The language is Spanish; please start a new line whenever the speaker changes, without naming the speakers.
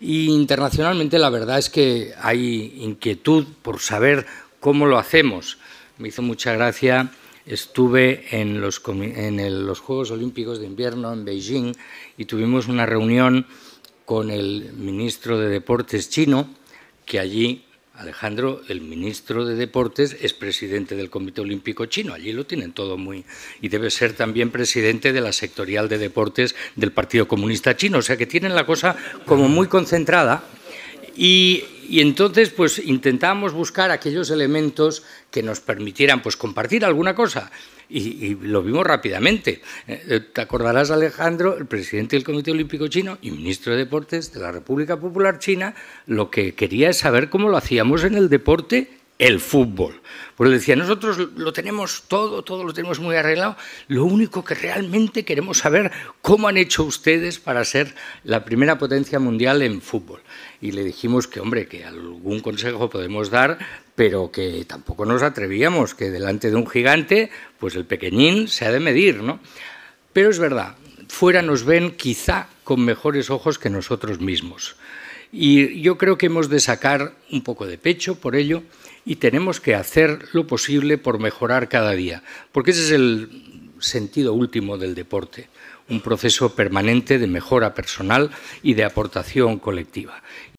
Y internacionalmente la verdad es que hay inquietud por saber cómo lo hacemos. Me hizo mucha gracia, estuve en los, en los Juegos Olímpicos de Invierno en Beijing y tuvimos una reunión con el ministro de Deportes chino, que allí Alejandro, el ministro de Deportes, es presidente del Comité Olímpico Chino. Allí lo tienen todo muy. Y debe ser también presidente de la sectorial de deportes del Partido Comunista Chino. O sea que tienen la cosa como muy concentrada. Y, entonces, pues intentábamos buscar aquellos elementos que nos permitieran pues, compartir alguna cosa y, lo vimos rápidamente. Eh, eh, Te acordarás, Alejandro, el presidente del Comité Olímpico Chino y ministro de Deportes de la República Popular China, lo que quería es saber cómo lo hacíamos en el deporte el fútbol. le decía, nosotros lo tenemos todo, todo lo tenemos muy arreglado, lo único que realmente queremos saber cómo han hecho ustedes para ser la primera potencia mundial en fútbol. Y le dijimos que, hombre, que algún consejo podemos dar, pero que tampoco nos atrevíamos, que delante de un gigante, pues el pequeñín se ha de medir, ¿no? Pero es verdad, fuera nos ven quizá con mejores ojos que nosotros mismos. Y yo creo que hemos de sacar un poco de pecho por ello y tenemos que hacer lo posible por mejorar cada día, porque ese es el sentido último del deporte, un proceso permanente de mejora personal y de aportación colectiva.